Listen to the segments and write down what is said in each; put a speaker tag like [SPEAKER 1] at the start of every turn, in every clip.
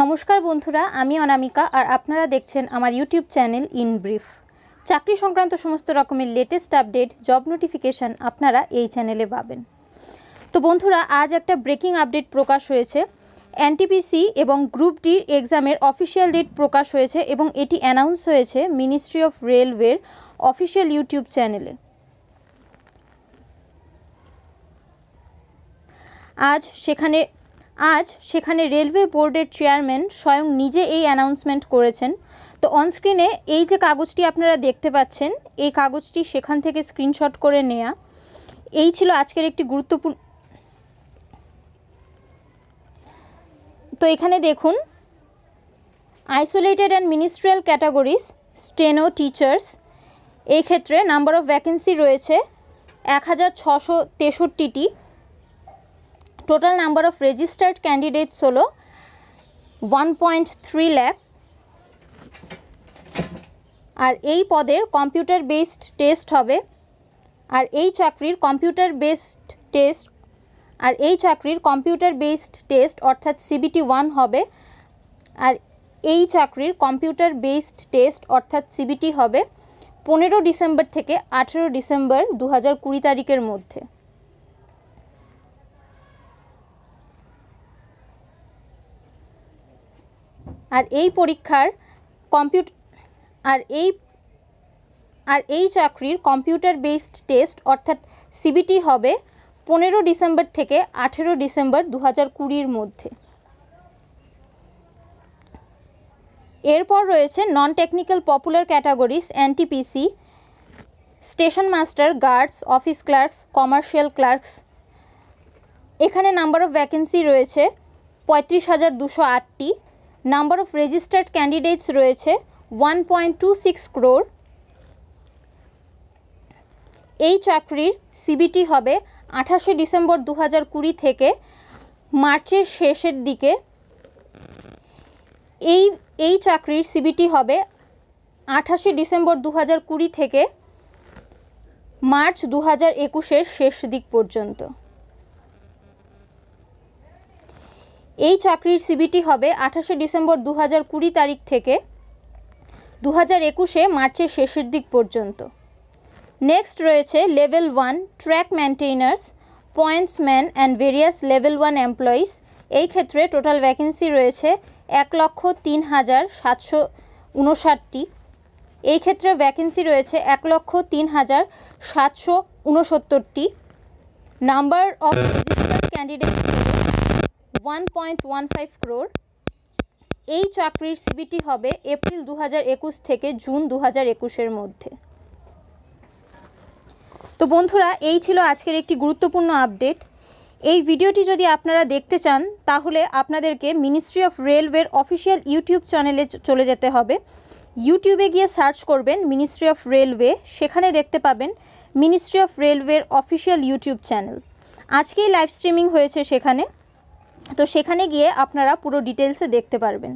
[SPEAKER 1] নমস্কার বন্ধুরা আমি অনামিকা আর আপনারা দেখছেন আমার ইউটিউব চ্যানেল ইন ব্রিফ চাকরি সংক্রান্ত সমস্ত রকমের লেটেস্ট আপডেট জব নোটিফিকেশান আপনারা এই চ্যানেলে পাবেন তো বন্ধুরা আজ একটা ব্রেকিং আপডেট প্রকাশ হয়েছে এনটিপিসি এবং গ্রুপ ডির এক্সামের অফিসিয়াল ডেট প্রকাশ হয়েছে এবং এটি অ্যানাউন্স হয়েছে মিনিস্ট্রি অফ রেলওয়ের অফিসিয়াল ইউটিউব চ্যানেলে আজ সেখানে আজ সেখানে রেলওয়ে বোর্ডের চেয়ারম্যান স্বয়ং নিজে এই অ্যানাউন্সমেন্ট করেছেন তো অনস্ক্রিনে এই যে কাগজটি আপনারা দেখতে পাচ্ছেন এই কাগজটি সেখান থেকে স্ক্রিনশট করে নেয়া এই ছিল আজকের একটি গুরুত্বপূর্ণ তো এখানে দেখুন isolated and ministerial categories steno teachers এই ক্ষেত্রে নাম্বার অফ ভ্যাকেন্সি রয়েছে এক হাজার ছশো তেষট্টিটি total number of registered candidates হলো থ্রি ল্যাক আর এই পদের কম্পিউটার বেসড টেস্ট হবে আর এই চাকরির কম্পিউটার বেসড টেস্ট আর এই চাকরির কম্পিউটার বেসড টেস্ট অর্থাৎ সিবিটি ওয়ান হবে আর এই চাকরির কম্পিউটার বেসড টেস্ট অর্থাৎ সিবিটি হবে পনেরো ডিসেম্বর থেকে আঠেরো ডিসেম্বর দু তারিখের মধ্যে আর এই পরীক্ষার কম্পিউট আর এই আর এই চাকরির কম্পিউটার বেসড টেস্ট অর্থাৎ সিবিটি হবে পনেরো ডিসেম্বর থেকে আঠেরো ডিসেম্বর দু হাজার কুড়ির মধ্যে এরপর রয়েছে non technical popular categories NTPC station master guards office clerks commercial clerks এখানে নাম্বার অফ ভ্যাকেন্সি রয়েছে পঁয়ত্রিশ হাজার দুশো আটটি নাম্বার অফ রেজিস্টার্ড ক্যান্ডিডেটস রয়েছে one point two six crore এই চাকরির সিবিটি হবে আঠাশে ডিসেম্বর দু হাজার কুড়ি থেকে মার্চের শেষের দিকে এই এই চাকরির সিবিটি হবে আঠাশে ডিসেম্বর দু হাজার কুড়ি থেকে মার্চ দু হাজার একুশের শেষ দিক পর্যন্ত এই চাকরির সিবিটি হবে আঠাশে ডিসেম্বর দু হাজার কুড়ি তারিখ থেকে দু হাজার একুশে মার্চের শেষের দিক পর্যন্ত নেক্সট রয়েছে level one track points pointsman and various level one employees এই ক্ষেত্রে টোটাল ভ্যাকেন্সি রয়েছে এক লক্ষ তিন হাজার সাতশো উনষাটটি এই ক্ষেত্রে ভ্যাকেন্সি রয়েছে এক লক্ষ তিন হাজার সাতশো উনসত্তরটি number of registered candidate one point one five crore এই চাকরির সিবিটি হবে এপ্রিল দু থেকে জুন দু হাজার একুশের মধ্যে তো বন্ধুরা এই ছিল আজকের একটি গুরুত্বপূর্ণ আপডেট এই ভিডিওটি যদি আপনারা দেখতে চান তাহলে আপনাদেরকে মিনিস্ট্রি অফ রেলওয়ের অফিসিয়াল ইউটিউব চ্যানেলে চলে যেতে হবে ইউটিউবে গিয়ে সার্চ করবেন মিনিস্ট্রি অফ রেলওয়ে সেখানে দেখতে পাবেন মিনিস্ট্রি অফ রেলওয়ের অফিসিয়াল ইউটিউব চ্যানেল আজকেই লাইভ স্ট্রিমিং হয়েছে সেখানে তো সেখানে গিয়ে আপনারা পুরো ডিটেলসে দেখতে পারবেন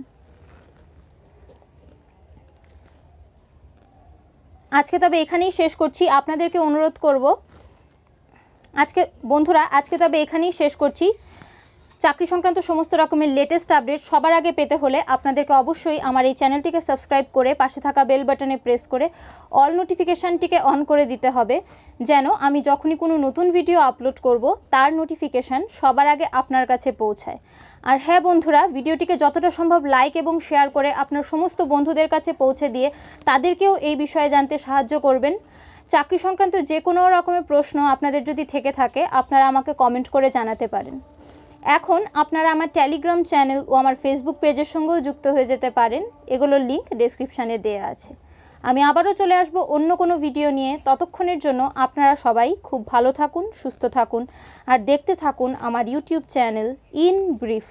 [SPEAKER 1] আজকে তবে এখানেই শেষ করছি আপনাদেরকে অনুরোধ করব আজকে বন্ধুরা আজকে তবে এখানেই শেষ করছি চাকরি সংক্রান্ত সমস্ত রকমের লেটেস্ট আপডেট সবার আগে পেতে হলে আপনাদেরকে অবশ্যই আমার এই চ্যানেলটিকে সাবস্ক্রাইব করে পাশে থাকা বেল বাটনে প্রেস করে অল নোটিফিকেশানটিকে অন করে দিতে হবে যেন আমি যখনই কোনো নতুন ভিডিও আপলোড করব তার নোটিফিকেশান সবার আগে আপনার কাছে পৌঁছায় আর হ্যাঁ বন্ধুরা ভিডিওটিকে যতটা সম্ভব লাইক এবং শেয়ার করে আপনার সমস্ত বন্ধুদের কাছে পৌঁছে দিয়ে তাদেরকেও এই বিষয়ে জানতে সাহায্য করবেন চাকরি সংক্রান্ত যে কোনো রকমের প্রশ্ন আপনাদের যদি থেকে থাকে আপনারা আমাকে কমেন্ট করে জানাতে পারেন এখন আপনারা আমার টেলিগ্রাম চ্যানেল ও আমার ফেসবুক পেজের সঙ্গেও যুক্ত হয়ে যেতে পারেন এগুলোর লিঙ্ক ডেসক্রিপশানে দেওয়া আছে আমি আবারও চলে আসব অন্য কোনো ভিডিও নিয়ে ততক্ষণের জন্য আপনারা সবাই খুব ভালো থাকুন সুস্থ থাকুন আর দেখতে থাকুন আমার ইউটিউব চ্যানেল ইন ব্রিফ